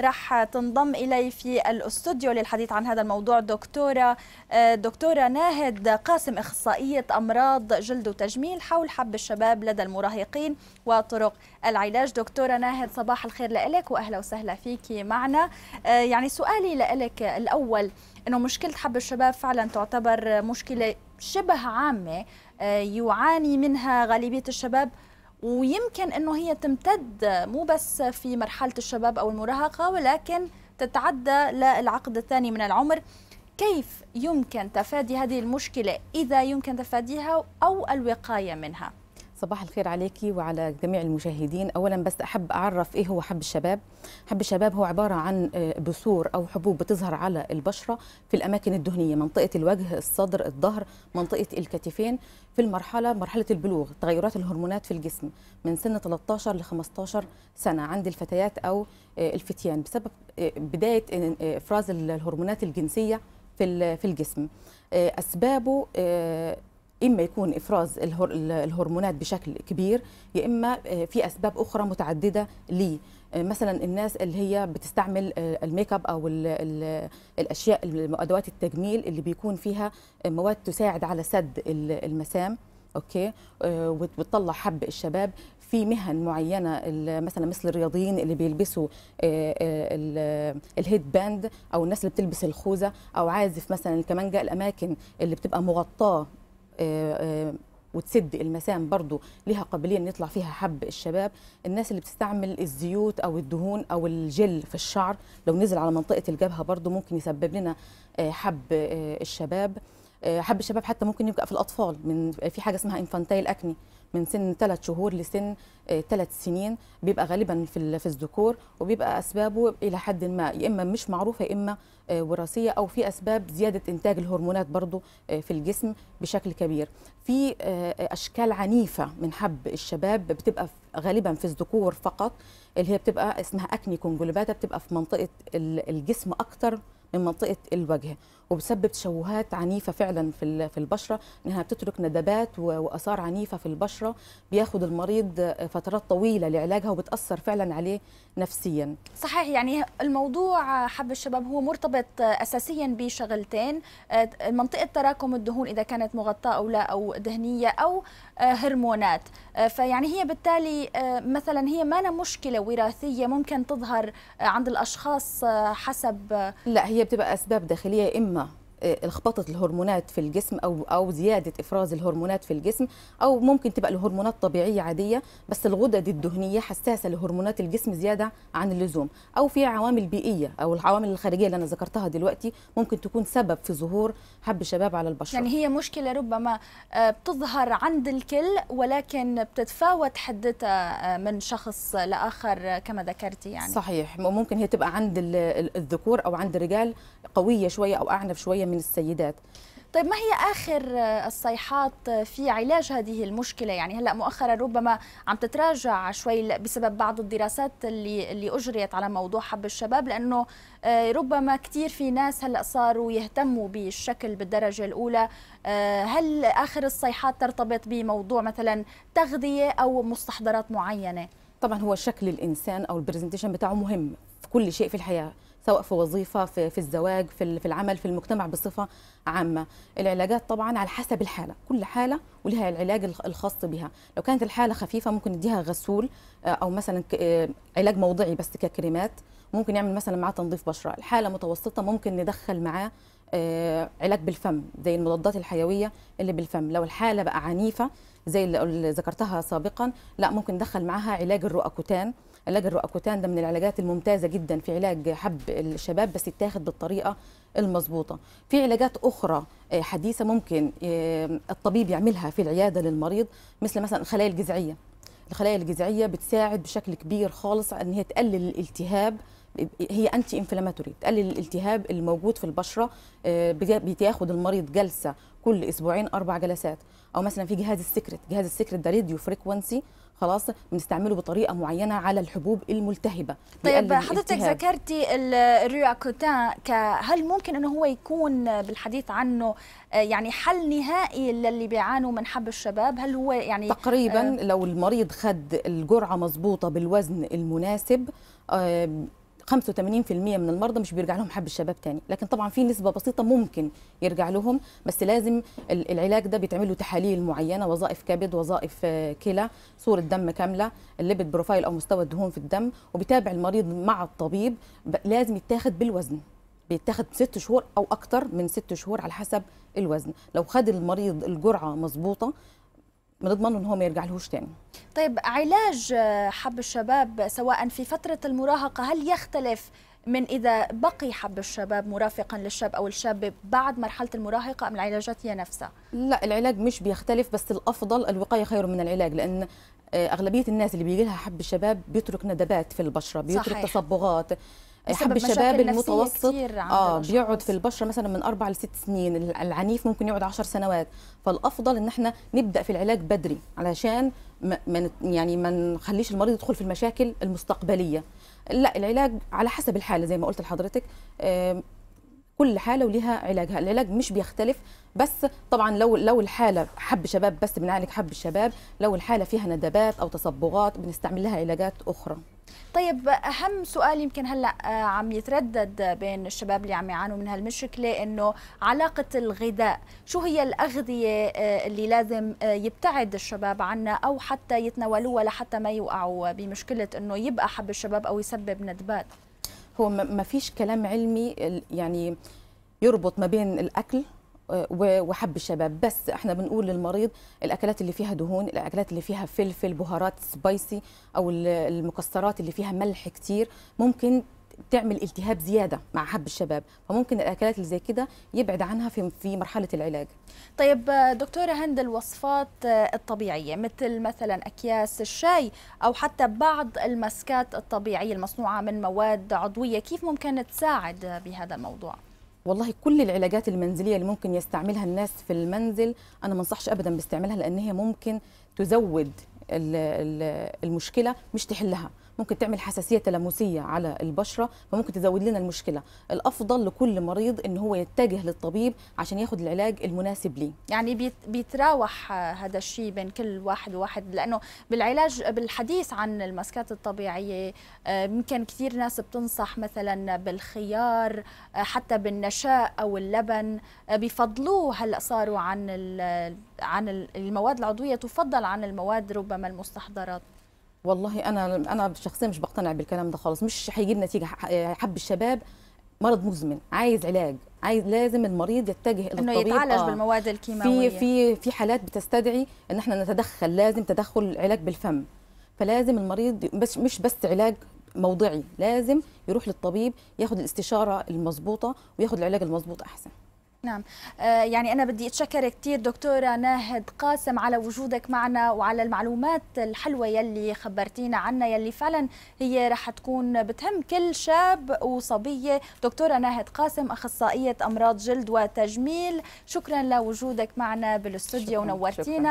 رح تنضم إلي في الأستوديو للحديث عن هذا الموضوع دكتورة آه، دكتورة ناهد قاسم إخصائية أمراض جلد وتجميل حول حب الشباب لدى المراهقين وطرق العلاج دكتورة ناهد صباح الخير لك وأهلا وسهلا فيك معنا آه، يعني سؤالي لك الأول أنه مشكلة حب الشباب فعلا تعتبر مشكلة شبه عامة آه، يعاني منها غالبية الشباب ويمكن انه هي تمتد مو بس في مرحله الشباب او المراهقه ولكن تتعدى للعقد الثاني من العمر كيف يمكن تفادي هذه المشكله اذا يمكن تفاديها او الوقايه منها صباح الخير عليكي وعلى جميع المشاهدين اولا بس احب اعرف ايه هو حب الشباب حب الشباب هو عباره عن آه، بثور او حبوب بتظهر على البشره في الاماكن الدهنيه منطقه الوجه الصدر الظهر منطقه الكتفين في المرحله مرحله البلوغ تغيرات الهرمونات في الجسم من سن 13 ل 15 سنه عند الفتيات او آه، الفتيان بسبب آه، بدايه افراز الهرمونات الجنسيه في في الجسم اسبابه اما يكون افراز الهرمونات بشكل كبير يا اما آه، في اسباب اخرى متعدده ليه آه، مثلا الناس اللي هي بتستعمل آه، الميك اب او ال ال الاشياء ادوات التجميل اللي بيكون فيها مواد تساعد على سد المسام اوكي وتطلع حب الشباب في مهن معينه مثلا مثل الرياضيين اللي بيلبسوا الهيد باند او الناس اللي بتلبس الخوذه او عازف مثلا الكمانجه الاماكن اللي بتبقى مغطاه آه، آه، وتسد المسام برضو لها قابليه ان يطلع فيها حب الشباب الناس اللي بتستعمل الزيوت او الدهون او الجل في الشعر لو نزل على منطقه الجبهه برضو ممكن يسبب لنا آه، حب الشباب آه، حب الشباب حتى ممكن يبقى في الاطفال من في حاجه اسمها انفانتايل اكني من سن 3 شهور لسن 3 آه، سنين بيبقى غالبا في في الذكور وبيبقى اسبابه الى حد ما يا اما مش معروفه يا اما آه، وراثيه او في اسباب زياده انتاج الهرمونات برضو في الجسم بشكل كبير في اشكال عنيفه من حب الشباب بتبقى غالبا في الذكور فقط اللي هي بتبقى اسمها اكني كونجلوباتا بتبقى في منطقه الجسم اكتر من منطقه الوجه وبسبب تشوهات عنيفه فعلا في في البشره انها بتترك ندبات واثار عنيفه في البشره بياخد المريض فترات طويله لعلاجها وبتاثر فعلا عليه نفسيا صحيح يعني الموضوع حب الشباب هو مرتبط اساسيا بشغلتين منطقه تراكم الدهون اذا كانت مغطاه او لا او دهنيه او هرمونات فيعني هي بالتالي مثلا هي ما مشكله وراثيه ممكن تظهر عند الاشخاص حسب لا هي هي بتبقى اسباب داخليه يا اما آه، لخبطه الهرمونات في الجسم او او زياده افراز الهرمونات في الجسم او ممكن تبقى الهرمونات طبيعيه عاديه بس الغدد الدهنيه حساسه لهرمونات الجسم زياده عن اللزوم او في عوامل بيئيه او العوامل الخارجيه اللي انا ذكرتها دلوقتي ممكن تكون سبب في ظهور حب الشباب على البشره يعني هي مشكله ربما آه، بتظهر عند الكل ولكن بتتفاوت حدتها آه، من شخص لاخر كما ذكرتي يعني صحيح ممكن هي تبقى عند الذكور او عند الرجال قويه شويه او اعنف شويه من السيدات طيب ما هي اخر آه، الصيحات آه، في علاج هذه المشكله يعني هلا مؤخرا ربما عم تتراجع شوي بسبب بعض الدراسات اللي اللي اجريت على موضوع حب الشباب لانه آه، ربما كثير في ناس هلا صاروا يهتموا بالشكل بالدرجه الاولى هل اخر الصيحات ترتبط بموضوع مثلا تغذيه او مستحضرات معينه طبعا هو شكل الانسان او البرزنتيشن بتاعه مهم في كل شيء في الحياه سواء في وظيفه في, في الزواج في, في العمل في المجتمع بصفه عامه العلاجات طبعا على حسب الحاله كل حاله ولها العلاج الخاص بها لو كانت الحاله خفيفه ممكن نديها غسول آه، او مثلا آه، علاج موضعي بس ككريمات ممكن يعمل مثلا معاه تنظيف بشره الحاله متوسطه ممكن ندخل معاه آه، علاج بالفم زي المضادات الحيويه اللي بالفم لو الحاله بقى عنيفه زي اللي ذكرتها سابقا لا ممكن ندخل معاها علاج كوتان علاج الرؤكوتان ده من العلاجات الممتازه جدا في علاج حب الشباب بس يتاخد بالطريقه المظبوطه في علاجات اخرى آه، حديثه ممكن آه، الطبيب يعملها في العياده للمريض مثل مثلا الخلايا الجذعيه الخلايا الجذعيه بتساعد بشكل كبير خالص ان هي تقلل الالتهاب هي انتي انفلاماتوري بتقلل الالتهاب الموجود في البشره آه، بتاخد المريض جلسه كل اسبوعين اربع جلسات او مثلا في جهاز السكرت جهاز السكرت ده راديو فريكوانسي خلاص بنستعمله بطريقه معينه على الحبوب الملتهبه طيب حضرتك ذكرتي الرياكوتان هل ممكن انه هو يكون بالحديث عنه آه، يعني حل نهائي للي بيعانوا من حب الشباب هل هو يعني تقريبا آه، لو المريض خد الجرعه مظبوطه بالوزن المناسب 85% من المرضى مش بيرجع لهم حب الشباب تاني لكن طبعا في نسبه بسيطه ممكن يرجع لهم بس لازم العلاج ده بيتعمل له تحاليل معينه وظائف كبد وظائف آه، كلى صوره دم كامله الليبيد بروفايل او مستوى الدهون في الدم وبيتابع المريض مع الطبيب لازم يتاخد بالوزن بيتاخد ست شهور او اكتر من ست شهور على حسب الوزن لو خد المريض الجرعه مظبوطه بنضمن ان هو ما يرجعلهوش تاني طيب علاج آه، حب الشباب سواء في فتره المراهقه هل يختلف من اذا بقي حب الشباب مرافقا للشاب او الشاب بعد مرحله المراهقه ام العلاجات هي نفسها؟ لا العلاج مش بيختلف بس الافضل الوقايه خير من العلاج لان آه، اغلبيه الناس اللي بيجي لها حب الشباب بيترك ندبات في البشره بيترك صحيح. تصبغات حب الشباب المتوسط اه بيقعد في البشره مثلا من اربع لست سنين العنيف ممكن يقعد عشر سنوات فالافضل ان احنا نبدا في العلاج بدري علشان ما يعني ما نخليش المريض يدخل في المشاكل المستقبليه لا العلاج على حسب الحاله زي ما قلت لحضرتك كل حاله وليها علاجها العلاج مش بيختلف بس طبعا لو لو الحاله حب شباب بس بنعالج حب الشباب لو الحاله فيها ندبات او تصبغات بنستعمل لها علاجات اخرى طيب اهم سؤال يمكن هلا آه، عم يتردد بين الشباب اللي عم يعانوا من هالمشكله انه علاقه الغذاء شو هي الاغذيه آه، اللي لازم آه، يبتعد الشباب عنها او حتى يتناولوها لحتى ما يوقعوا بمشكله انه يبقى حب الشباب او يسبب ندبات هو ما فيش كلام علمي يعني يربط ما بين الاكل آه، وحب الشباب بس احنا بنقول للمريض الاكلات اللي فيها دهون الاكلات اللي فيها فلفل بهارات سبايسي او المكسرات اللي فيها ملح كتير ممكن تعمل التهاب زياده مع حب الشباب فممكن الاكلات اللي زي كده يبعد عنها في في مرحله العلاج طيب دكتوره هند الوصفات آه، الطبيعيه مثل مثلا اكياس الشاي او حتى بعض المسكات الطبيعيه المصنوعه من مواد عضويه كيف ممكن تساعد بهذا الموضوع والله كل العلاجات المنزليه اللي ممكن يستعملها الناس في المنزل انا ما انصحش ابدا باستعمالها لان هي ممكن تزود المشكله مش تحلها ممكن تعمل حساسيه تلامسيه على البشره فممكن تزود لنا المشكله الافضل لكل مريض ان هو يتجه للطبيب عشان ياخد العلاج المناسب ليه يعني بيتراوح هذا الشيء بين كل واحد وواحد لانه بالعلاج بالحديث عن الماسكات الطبيعيه يمكن آه، كثير ناس بتنصح مثلا بالخيار آه، حتى بالنشاء او اللبن آه، بفضلوه هلا صاروا عن عن المواد العضويه تفضل عن المواد ربما المستحضرات والله انا انا شخصيا مش بقتنع بالكلام ده خالص مش هيجيب نتيجه حب الشباب مرض مزمن عايز علاج عايز لازم المريض يتجه الى انه يتعالج آه. بالمواد الكيماويه في في في حالات بتستدعي ان احنا نتدخل لازم تدخل علاج بالفم فلازم المريض بس مش بس علاج موضعي لازم يروح للطبيب ياخد الاستشاره المظبوطه وياخد العلاج المظبوط احسن نعم آه، يعني أنا بدي أتشكر كثير دكتورة ناهد قاسم على وجودك معنا وعلى المعلومات الحلوة يلي خبرتينا عنها يلي فعلا هي رح تكون بتهم كل شاب وصبية دكتورة ناهد قاسم أخصائية أمراض جلد وتجميل شكرا لوجودك معنا بالاستوديو ونورتينا